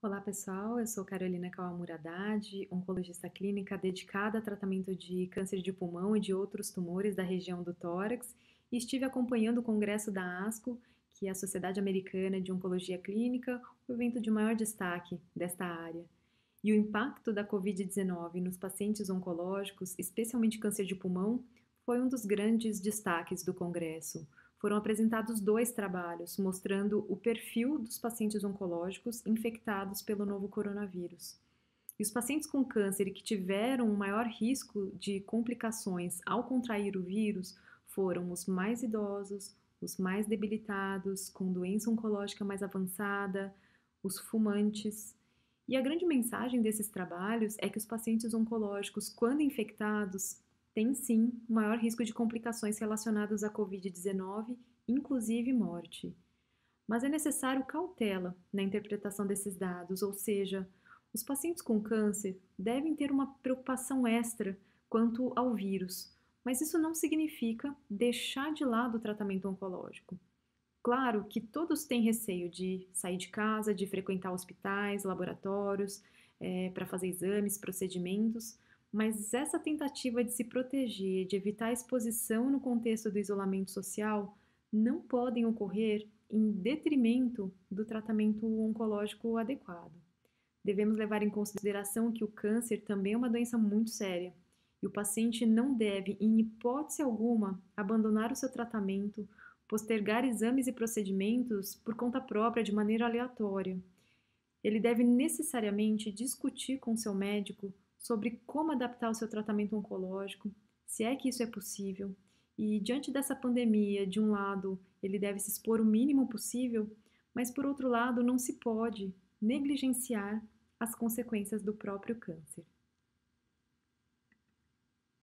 Olá pessoal, eu sou Carolina Kawamuradade, oncologista clínica dedicada a tratamento de câncer de pulmão e de outros tumores da região do tórax e estive acompanhando o congresso da ASCO, que é a Sociedade Americana de Oncologia Clínica, o evento de maior destaque desta área. E o impacto da Covid-19 nos pacientes oncológicos, especialmente câncer de pulmão, foi um dos grandes destaques do congresso foram apresentados dois trabalhos mostrando o perfil dos pacientes oncológicos infectados pelo novo coronavírus. E os pacientes com câncer que tiveram o maior risco de complicações ao contrair o vírus foram os mais idosos, os mais debilitados, com doença oncológica mais avançada, os fumantes. E a grande mensagem desses trabalhos é que os pacientes oncológicos, quando infectados, tem sim maior risco de complicações relacionadas à Covid-19, inclusive morte. Mas é necessário cautela na interpretação desses dados, ou seja, os pacientes com câncer devem ter uma preocupação extra quanto ao vírus, mas isso não significa deixar de lado o tratamento oncológico. Claro que todos têm receio de sair de casa, de frequentar hospitais, laboratórios, é, para fazer exames, procedimentos, mas essa tentativa de se proteger, de evitar exposição no contexto do isolamento social, não podem ocorrer em detrimento do tratamento oncológico adequado. Devemos levar em consideração que o câncer também é uma doença muito séria e o paciente não deve, em hipótese alguma, abandonar o seu tratamento, postergar exames e procedimentos por conta própria de maneira aleatória. Ele deve necessariamente discutir com seu médico sobre como adaptar o seu tratamento oncológico, se é que isso é possível. E diante dessa pandemia, de um lado, ele deve se expor o mínimo possível, mas por outro lado, não se pode negligenciar as consequências do próprio câncer.